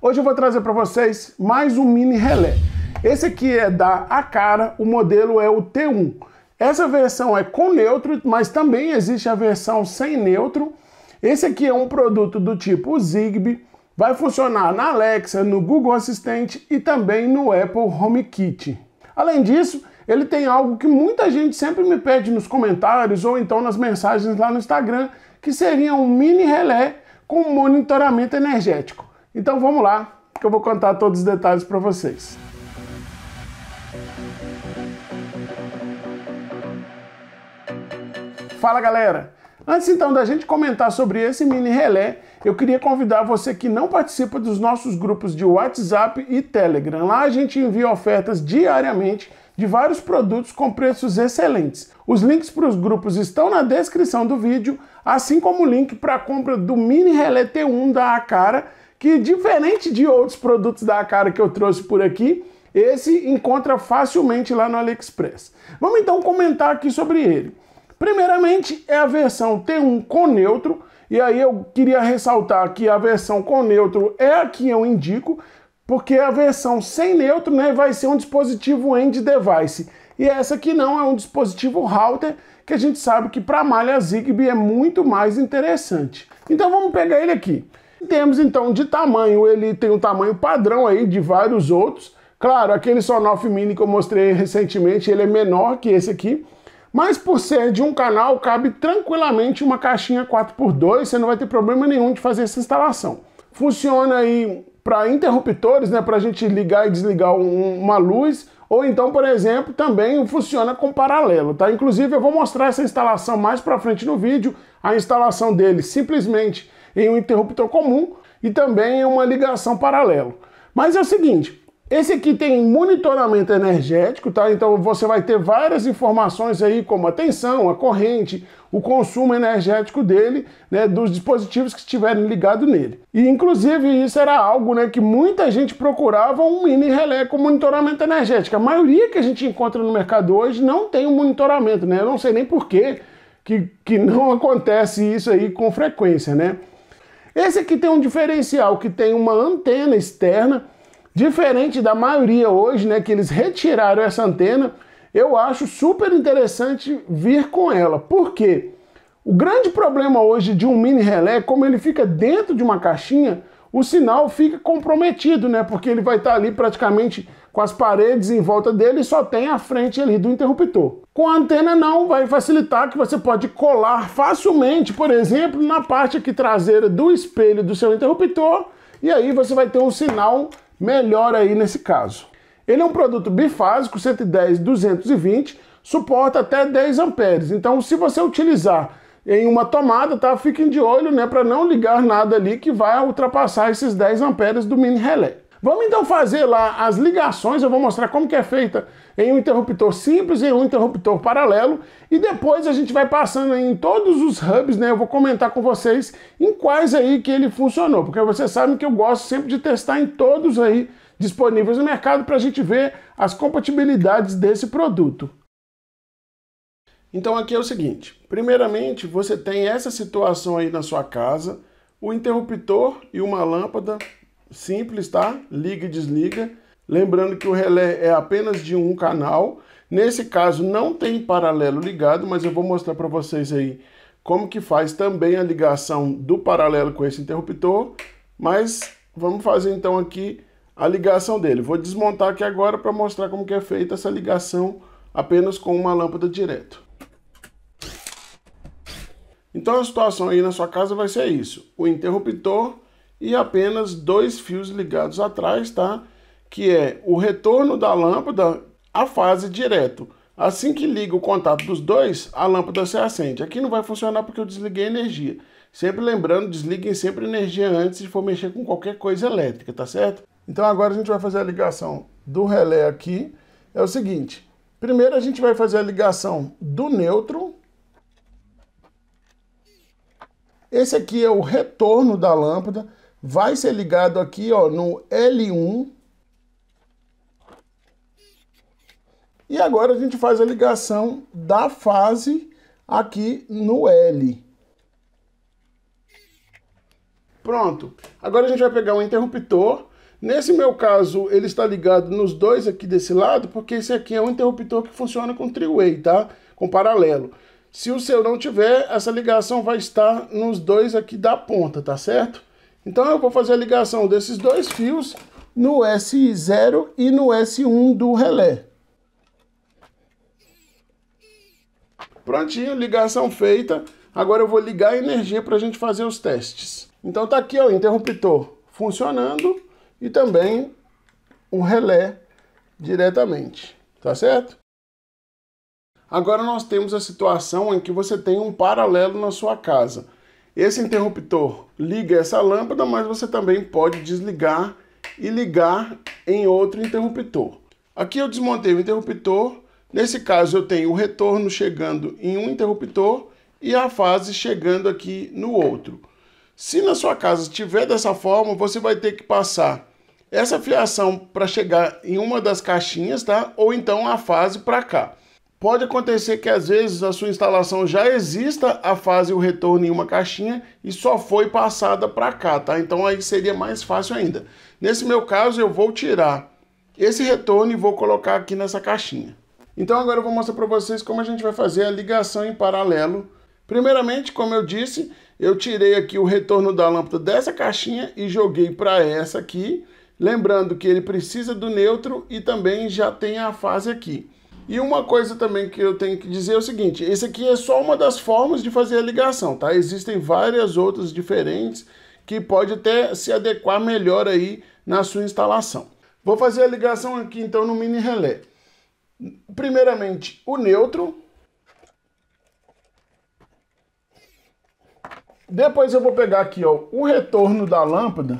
Hoje eu vou trazer para vocês mais um mini relé. Esse aqui é da Acara, o modelo é o T1. Essa versão é com neutro, mas também existe a versão sem neutro. Esse aqui é um produto do tipo Zigbee, vai funcionar na Alexa, no Google Assistente e também no Apple HomeKit. Além disso, ele tem algo que muita gente sempre me pede nos comentários ou então nas mensagens lá no Instagram, que seria um mini relé com monitoramento energético. Então vamos lá, que eu vou contar todos os detalhes para vocês. Fala galera! Antes então da gente comentar sobre esse mini relé, eu queria convidar você que não participa dos nossos grupos de WhatsApp e Telegram. Lá a gente envia ofertas diariamente de vários produtos com preços excelentes. Os links para os grupos estão na descrição do vídeo, assim como o link para a compra do mini relé T1 da Acara que diferente de outros produtos da cara que eu trouxe por aqui, esse encontra facilmente lá no AliExpress. Vamos então comentar aqui sobre ele. Primeiramente é a versão T1 com neutro, e aí eu queria ressaltar que a versão com neutro é a que eu indico, porque a versão sem neutro né, vai ser um dispositivo end device. E essa aqui não é um dispositivo router, que a gente sabe que para malha Zigbee é muito mais interessante. Então vamos pegar ele aqui temos então de tamanho, ele tem um tamanho padrão aí de vários outros. Claro, aquele Sonoff Mini que eu mostrei recentemente, ele é menor que esse aqui, mas por ser de um canal, cabe tranquilamente uma caixinha 4x2, você não vai ter problema nenhum de fazer essa instalação. Funciona aí para interruptores, né, para a gente ligar e desligar um, uma luz, ou então, por exemplo, também funciona com paralelo, tá? Inclusive eu vou mostrar essa instalação mais para frente no vídeo, a instalação dele simplesmente em um interruptor comum e também em uma ligação paralelo. Mas é o seguinte, esse aqui tem monitoramento energético, tá? Então você vai ter várias informações aí, como a tensão, a corrente, o consumo energético dele, né, dos dispositivos que estiverem ligados nele. E inclusive isso era algo, né, que muita gente procurava um mini relé com monitoramento energético. A maioria que a gente encontra no mercado hoje não tem um monitoramento, né? Eu não sei nem por que, que não acontece isso aí com frequência, né? Esse aqui tem um diferencial que tem uma antena externa, diferente da maioria hoje, né, que eles retiraram essa antena. Eu acho super interessante vir com ela. Por quê? O grande problema hoje de um mini relé, é como ele fica dentro de uma caixinha, o sinal fica comprometido, né? Porque ele vai estar tá ali praticamente com as paredes em volta dele e só tem a frente ali do interruptor. Com a antena não, vai facilitar que você pode colar facilmente, por exemplo, na parte aqui traseira do espelho do seu interruptor e aí você vai ter um sinal melhor aí nesse caso. Ele é um produto bifásico, 110, 220, suporta até 10 amperes. Então, se você utilizar em uma tomada, tá? Fiquem de olho, né, para não ligar nada ali que vai ultrapassar esses 10 amperes do mini relé. Vamos então fazer lá as ligações, eu vou mostrar como que é feita em um interruptor simples e um interruptor paralelo, e depois a gente vai passando em todos os hubs, né? Eu vou comentar com vocês em quais aí que ele funcionou, porque vocês sabem que eu gosto sempre de testar em todos aí disponíveis no mercado para a gente ver as compatibilidades desse produto. Então aqui é o seguinte: primeiramente, você tem essa situação aí na sua casa, o interruptor e uma lâmpada simples, tá? Liga e desliga. Lembrando que o relé é apenas de um canal. Nesse caso não tem paralelo ligado, mas eu vou mostrar para vocês aí como que faz também a ligação do paralelo com esse interruptor. Mas vamos fazer então aqui a ligação dele. Vou desmontar aqui agora para mostrar como que é feita essa ligação apenas com uma lâmpada direto. Então a situação aí na sua casa vai ser isso: o interruptor e apenas dois fios ligados atrás, tá? Que é o retorno da lâmpada à fase direto. Assim que liga o contato dos dois, a lâmpada se acende. Aqui não vai funcionar porque eu desliguei a energia. Sempre lembrando, desliguem sempre a energia antes de for mexer com qualquer coisa elétrica, tá certo? Então agora a gente vai fazer a ligação do relé aqui. É o seguinte, primeiro a gente vai fazer a ligação do neutro, Esse aqui é o retorno da lâmpada, vai ser ligado aqui ó, no L1. E agora a gente faz a ligação da fase aqui no L. Pronto. Agora a gente vai pegar um interruptor. Nesse meu caso, ele está ligado nos dois aqui desse lado, porque esse aqui é um interruptor que funciona com three-way, tá? Com paralelo. Se o seu não tiver, essa ligação vai estar nos dois aqui da ponta, tá certo? Então eu vou fazer a ligação desses dois fios no S0 e no S1 do relé. Prontinho, ligação feita. Agora eu vou ligar a energia para a gente fazer os testes. Então tá aqui ó, o interruptor funcionando e também o relé diretamente, tá certo? Agora nós temos a situação em que você tem um paralelo na sua casa. Esse interruptor liga essa lâmpada, mas você também pode desligar e ligar em outro interruptor. Aqui eu desmontei o interruptor. Nesse caso eu tenho o retorno chegando em um interruptor e a fase chegando aqui no outro. Se na sua casa estiver dessa forma, você vai ter que passar essa fiação para chegar em uma das caixinhas, tá? Ou então a fase para cá. Pode acontecer que às vezes a sua instalação já exista a fase e o retorno em uma caixinha e só foi passada para cá, tá? Então aí seria mais fácil ainda. Nesse meu caso, eu vou tirar esse retorno e vou colocar aqui nessa caixinha. Então agora eu vou mostrar para vocês como a gente vai fazer a ligação em paralelo. Primeiramente, como eu disse, eu tirei aqui o retorno da lâmpada dessa caixinha e joguei para essa aqui. Lembrando que ele precisa do neutro e também já tem a fase aqui. E uma coisa também que eu tenho que dizer é o seguinte: esse aqui é só uma das formas de fazer a ligação, tá? Existem várias outras diferentes que pode até se adequar melhor aí na sua instalação. Vou fazer a ligação aqui então no mini relé. Primeiramente, o neutro. Depois eu vou pegar aqui ó, o retorno da lâmpada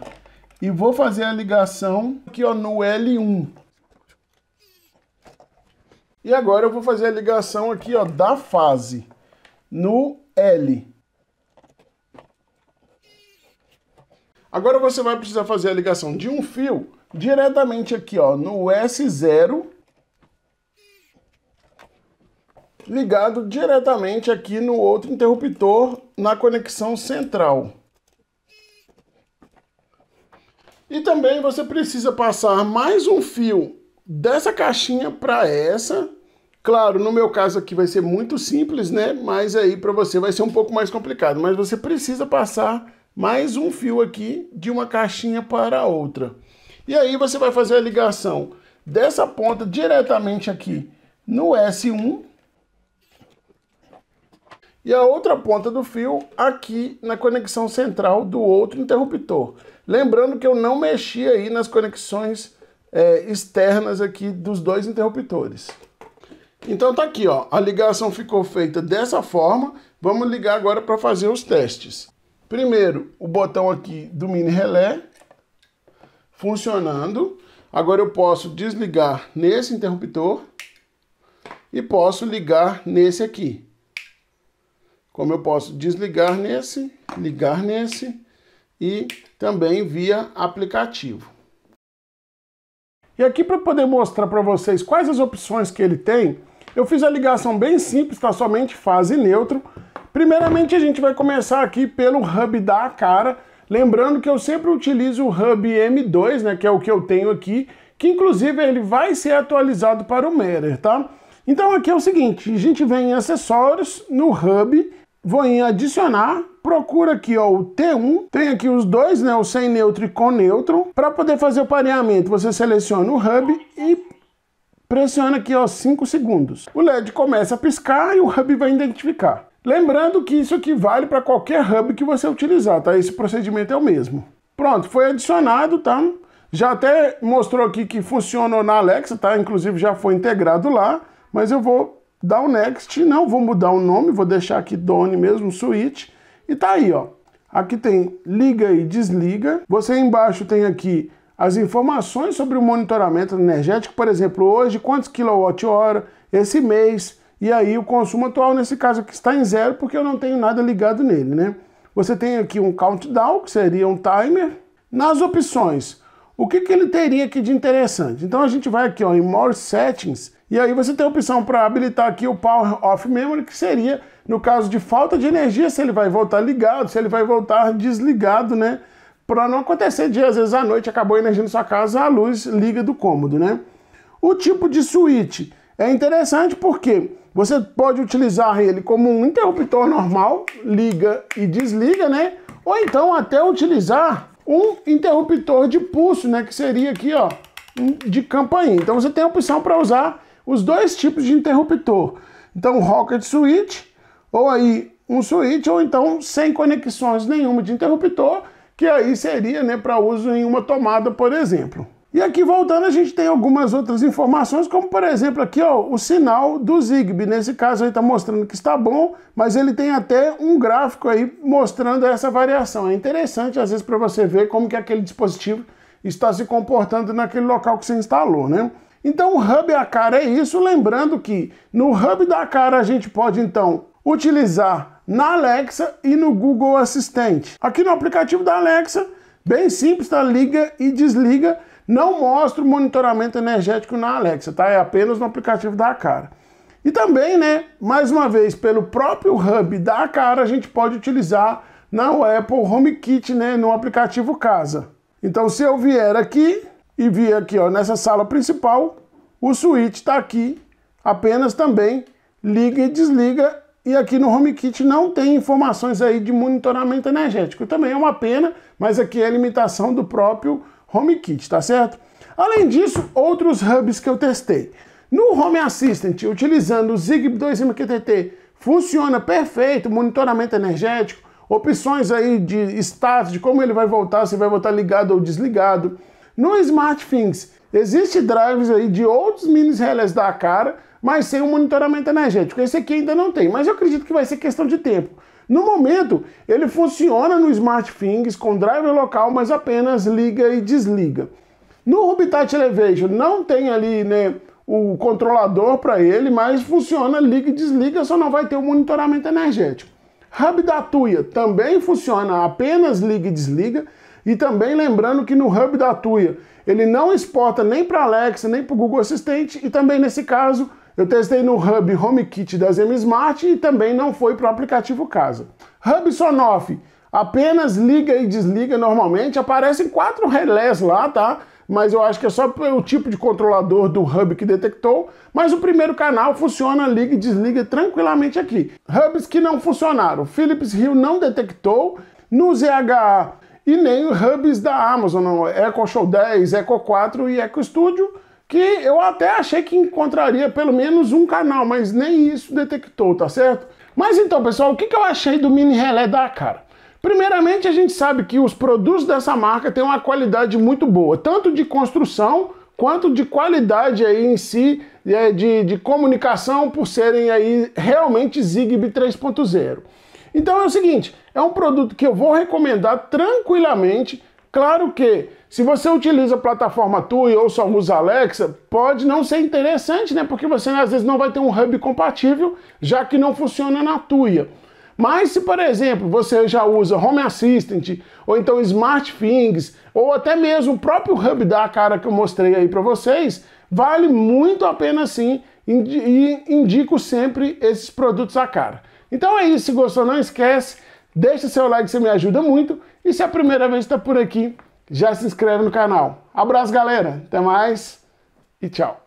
e vou fazer a ligação aqui ó, no L1. E agora eu vou fazer a ligação aqui ó, da fase no L. Agora você vai precisar fazer a ligação de um fio diretamente aqui ó, no S0, ligado diretamente aqui no outro interruptor na conexão central. E também você precisa passar mais um fio dessa caixinha para essa Claro, no meu caso aqui vai ser muito simples, né? Mas aí para você vai ser um pouco mais complicado. Mas você precisa passar mais um fio aqui de uma caixinha para a outra. E aí você vai fazer a ligação dessa ponta diretamente aqui no S1 e a outra ponta do fio aqui na conexão central do outro interruptor. Lembrando que eu não mexi aí nas conexões é, externas aqui dos dois interruptores. Então tá aqui, ó, a ligação ficou feita dessa forma. Vamos ligar agora para fazer os testes. Primeiro, o botão aqui do mini relé funcionando. Agora eu posso desligar nesse interruptor e posso ligar nesse aqui. Como eu posso desligar nesse, ligar nesse e também via aplicativo. E aqui para poder mostrar para vocês quais as opções que ele tem, eu fiz a ligação bem simples, tá? Somente fase neutro. Primeiramente a gente vai começar aqui pelo hub da cara. Lembrando que eu sempre utilizo o hub M2, né, que é o que eu tenho aqui, que inclusive ele vai ser atualizado para o Merer, tá? Então aqui é o seguinte, a gente vem em acessórios, no hub, vou em adicionar, procura aqui ó, o T1, tem aqui os dois, né, o sem neutro e com neutro, para poder fazer o pareamento você seleciona o hub e Pressiona aqui, ó, 5 segundos. O LED começa a piscar e o hub vai identificar. Lembrando que isso aqui vale para qualquer hub que você utilizar, tá? Esse procedimento é o mesmo. Pronto, foi adicionado, tá? Já até mostrou aqui que funcionou na Alexa, tá? Inclusive já foi integrado lá, mas eu vou dar o Next, não vou mudar o nome, vou deixar aqui Done mesmo, Switch, e tá aí, ó. Aqui tem liga e desliga. Você embaixo tem aqui as informações sobre o monitoramento energético, por exemplo, hoje, quantos quilowatt-hora, esse mês, e aí o consumo atual, nesse caso aqui, está em zero, porque eu não tenho nada ligado nele, né? Você tem aqui um countdown, que seria um timer. Nas opções, o que, que ele teria aqui de interessante? Então a gente vai aqui ó, em More Settings, e aí você tem a opção para habilitar aqui o Power Off Memory, que seria, no caso de falta de energia, se ele vai voltar ligado, se ele vai voltar desligado, né? para não acontecer de, às vezes, à noite acabou a energia na sua casa, a luz liga do cômodo, né? O tipo de suíte é interessante porque você pode utilizar ele como um interruptor normal, liga e desliga, né? Ou então até utilizar um interruptor de pulso, né? Que seria aqui, ó, de campainha. Então você tem a opção para usar os dois tipos de interruptor. Então, rocket switch, ou aí um switch, ou então sem conexões nenhuma de interruptor, que aí seria né, para uso em uma tomada, por exemplo. E aqui voltando, a gente tem algumas outras informações, como por exemplo aqui ó, o sinal do Zigbee. Nesse caso aí está mostrando que está bom, mas ele tem até um gráfico aí mostrando essa variação. É interessante às vezes para você ver como que aquele dispositivo está se comportando naquele local que você instalou, né? Então o Hub Acara é isso, lembrando que no Hub da Acara a gente pode então utilizar na Alexa e no Google Assistente. Aqui no aplicativo da Alexa, bem simples, tá? Liga e desliga. Não mostra o monitoramento energético na Alexa, tá? É apenas no aplicativo da Cara. E também, né, mais uma vez, pelo próprio Hub da Cara, a gente pode utilizar na Apple HomeKit, né, no aplicativo Casa. Então, se eu vier aqui e vir aqui, ó, nessa sala principal, o switch está aqui, apenas também liga e desliga e aqui no HomeKit não tem informações aí de monitoramento energético. Também é uma pena, mas aqui é limitação do próprio HomeKit, tá certo? Além disso, outros hubs que eu testei. No Home Assistant, utilizando o Zigbee 2 MQTT, funciona perfeito, monitoramento energético, opções aí de status, de como ele vai voltar, se vai voltar ligado ou desligado. No SmartThings, existe drives aí de outros mini relés da cara, mas sem o um monitoramento energético. Esse aqui ainda não tem, mas eu acredito que vai ser questão de tempo. No momento, ele funciona no Smart Things com driver local, mas apenas liga e desliga. No Rubitat Elevation não tem ali né, o controlador para ele, mas funciona, liga e desliga, só não vai ter o monitoramento energético. Hub da Tuya também funciona, apenas liga e desliga. E também lembrando que no Hub da Tuya ele não exporta nem para Alexa, nem para o Google Assistente, e também nesse caso eu testei no Hub HomeKit da M-Smart e também não foi para o aplicativo casa. Hub Sonoff, apenas liga e desliga normalmente, aparecem quatro relés lá, tá? Mas eu acho que é só pelo tipo de controlador do Hub que detectou, mas o primeiro canal funciona, liga e desliga tranquilamente aqui. Hubs que não funcionaram, Philips Hue não detectou, no ZHA e nem hubs da Amazon, não. Echo Show 10, Echo 4 e Echo Studio que eu até achei que encontraria pelo menos um canal, mas nem isso detectou, tá certo? Mas então, pessoal, o que, eu achei do mini relé da cara? Primeiramente, a gente sabe que os produtos dessa marca têm uma qualidade muito boa, tanto de construção quanto de qualidade aí em si, é de, de comunicação, por serem aí realmente Zigbee 3.0. Então é o seguinte, é um produto que eu vou recomendar tranquilamente Claro que, se você utiliza a plataforma TUI ou só usa Alexa, pode não ser interessante, né? Porque você às vezes não vai ter um hub compatível, já que não funciona na TUI. Mas se, por exemplo, você já usa Home Assistant, ou então Smart Things, ou até mesmo o próprio Hub da cara que eu mostrei aí para vocês, vale muito a pena sim e indico sempre esses produtos à cara. Então é isso, se gostou não esquece, deixa seu like, você me ajuda muito e se é a primeira vez que está por aqui, já se inscreve no canal. Abraço, galera. Até mais e tchau.